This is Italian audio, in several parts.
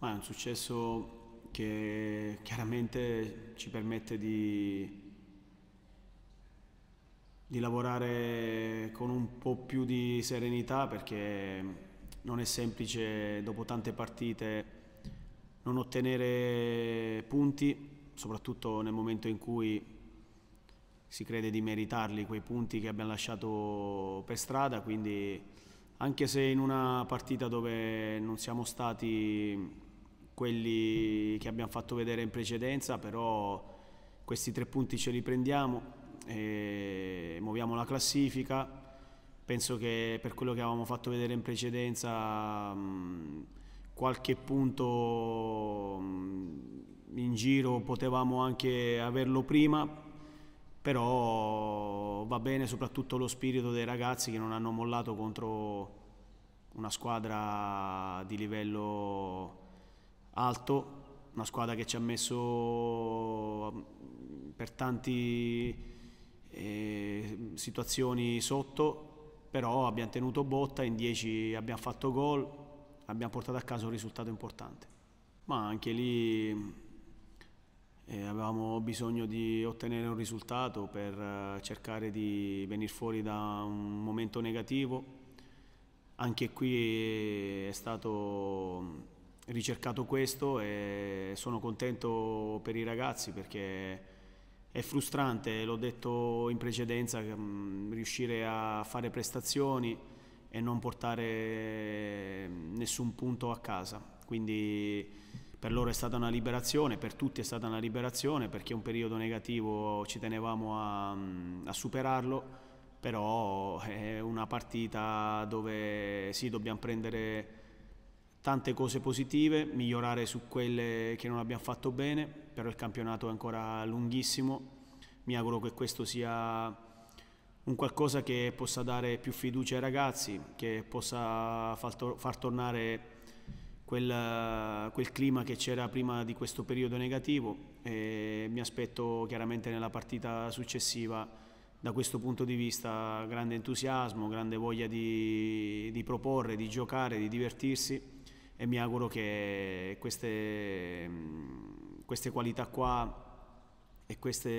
Ma è un successo che chiaramente ci permette di, di lavorare con un po' più di serenità perché non è semplice dopo tante partite non ottenere punti, soprattutto nel momento in cui si crede di meritarli quei punti che abbiamo lasciato per strada, quindi anche se in una partita dove non siamo stati quelli che abbiamo fatto vedere in precedenza, però questi tre punti ce li prendiamo, muoviamo la classifica, penso che per quello che avevamo fatto vedere in precedenza qualche punto in giro potevamo anche averlo prima, però va bene soprattutto lo spirito dei ragazzi che non hanno mollato contro una squadra di livello alto, una squadra che ci ha messo mm, per tante eh, situazioni sotto, però abbiamo tenuto botta, in 10 abbiamo fatto gol, abbiamo portato a casa un risultato importante. Ma anche lì eh, avevamo bisogno di ottenere un risultato per eh, cercare di venire fuori da un momento negativo. Anche qui è stato ricercato questo e sono contento per i ragazzi perché è frustrante, l'ho detto in precedenza, riuscire a fare prestazioni e non portare nessun punto a casa. Quindi per loro è stata una liberazione, per tutti è stata una liberazione perché un periodo negativo ci tenevamo a, a superarlo, però è una partita dove sì dobbiamo prendere tante cose positive, migliorare su quelle che non abbiamo fatto bene, però il campionato è ancora lunghissimo, mi auguro che questo sia un qualcosa che possa dare più fiducia ai ragazzi, che possa far, to far tornare quel, quel, clima che c'era prima di questo periodo negativo e mi aspetto chiaramente nella partita successiva da questo punto di vista grande entusiasmo, grande voglia di, di proporre, di giocare, di divertirsi e mi auguro che queste, queste qualità qua e queste,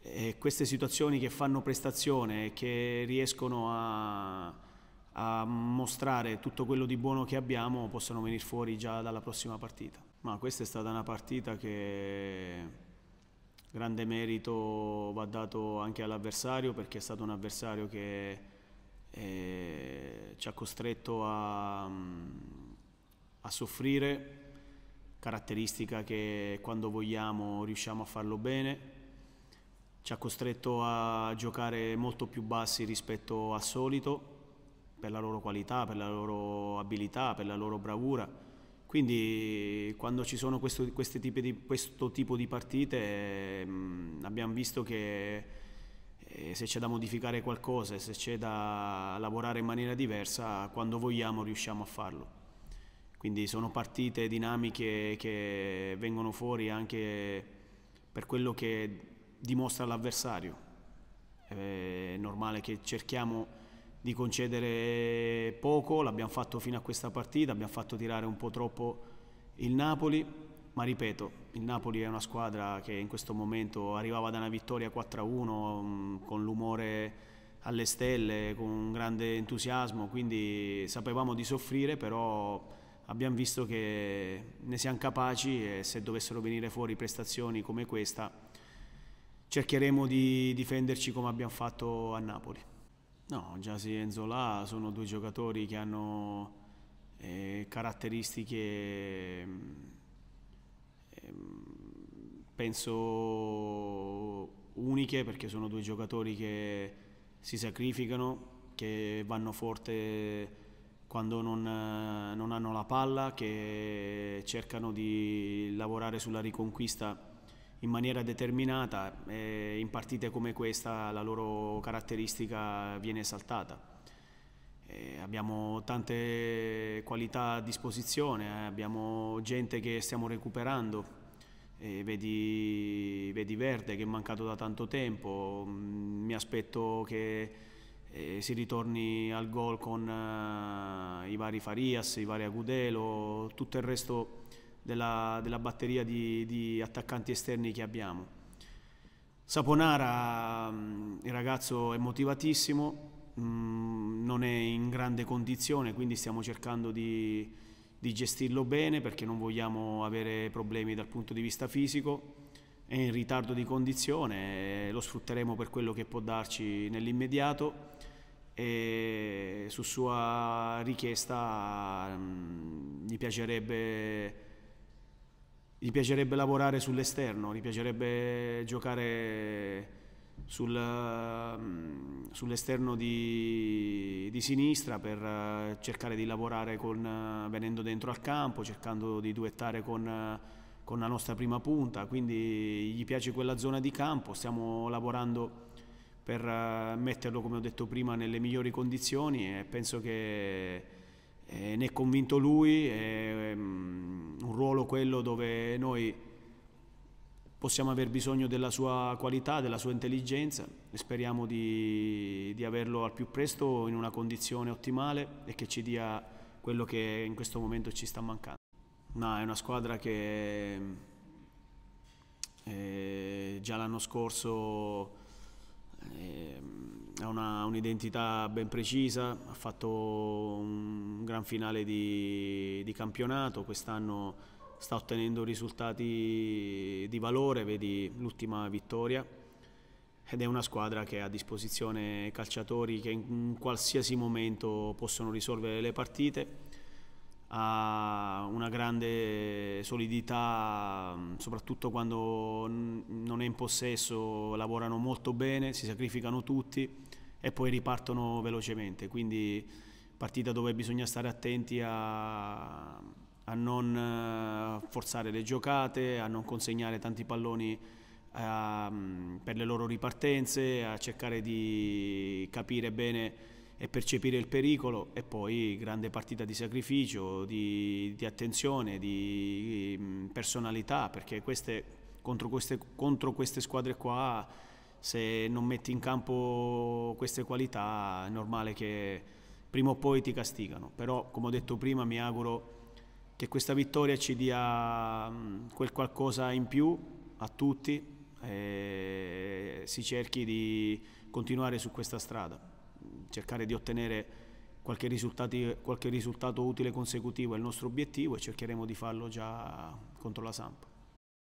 e queste, situazioni che fanno prestazione e che riescono a, a mostrare tutto quello di buono che abbiamo possano venire fuori già dalla prossima partita. Ma questa è stata una partita che grande merito va dato anche all'avversario perché è stato un avversario che ci ha costretto a, a soffrire, caratteristica che quando vogliamo riusciamo a farlo bene, ci ha costretto a giocare molto più bassi rispetto al solito per la loro qualità, per la loro abilità, per la loro bravura. Quindi quando ci sono questo, di, questo tipo di partite eh, abbiamo visto che e se c'è da modificare qualcosa, se c'è da lavorare in maniera diversa, quando vogliamo riusciamo a farlo. Quindi sono partite dinamiche che vengono fuori anche per quello che dimostra l'avversario. È normale che cerchiamo di concedere poco, l'abbiamo fatto fino a questa partita, abbiamo fatto tirare un po' troppo il Napoli ma ripeto, il Napoli è una squadra che in questo momento arrivava da una vittoria 4-1 con l'umore alle stelle, con un grande entusiasmo, quindi sapevamo di soffrire, però abbiamo visto che ne siamo capaci e se dovessero venire fuori prestazioni come questa cercheremo di difenderci come abbiamo fatto a Napoli. No, Giasi e Enzola sono due giocatori che hanno eh, caratteristiche Ehm, penso uniche perché sono due giocatori che si sacrificano, che vanno forte quando non, non, hanno la palla, che cercano di lavorare sulla riconquista in maniera determinata e in partite come questa la loro caratteristica viene saltata. E abbiamo tante qualità a disposizione, eh? abbiamo gente che stiamo recuperando, vedi, vedi, Verde che è mancato da tanto tempo, mm, mi aspetto che eh, si ritorni al gol con eh, i vari Farias, i vari Agudelo, tutto il resto della, della batteria di, di attaccanti esterni che abbiamo. Saponara, mm, il ragazzo è motivatissimo, mm, non è in grande condizione, quindi stiamo cercando di, di gestirlo bene perché non vogliamo avere problemi dal punto di vista fisico, è in ritardo di condizione, eh, lo sfrutteremo per quello che può darci nell'immediato e su sua richiesta mm, gli piacerebbe, gli piacerebbe lavorare sull'esterno, gli piacerebbe giocare sul, mm, sull'esterno di, di, sinistra per eh, cercare di lavorare con, eh, venendo dentro al campo, cercando di duettare con, eh, con la nostra prima punta, quindi gli piace quella zona di campo, stiamo lavorando per metterlo, come ho detto prima, nelle migliori condizioni e penso che ne è convinto lui, è mm, un ruolo quello dove noi possiamo aver bisogno della sua qualità, della sua intelligenza e speriamo di, di averlo al più presto in una condizione ottimale e che ci dia quello che in questo momento ci sta mancando. No, è una squadra che eh, già l'anno scorso eh, ha un'identità ben precisa, ha fatto un gran finale di, di campionato, quest'anno sta ottenendo risultati di valore, vedi l'ultima vittoria ed è una squadra che ha a disposizione calciatori che in qualsiasi momento possono risolvere le partite ha una grande solidità, soprattutto quando non è in possesso, lavorano molto bene, si sacrificano tutti e poi ripartono velocemente. Quindi partita dove bisogna stare attenti a, a non eh, forzare le giocate, a non consegnare tanti palloni eh, mm, per le loro ripartenze, a cercare di capire bene e percepire il pericolo e poi grande partita di sacrificio, di, di attenzione, di mm, personalità, perché queste, contro, queste, contro queste squadre qua se non metti in campo queste qualità è normale che prima o poi ti castigano, però come ho detto prima mi auguro che questa vittoria ci dia mm, quel qualcosa in più a tutti e si cerchi di continuare su questa strada, cercare di ottenere qualche, qualche risultato utile consecutivo è il nostro obiettivo e cercheremo di farlo già contro la Sampa.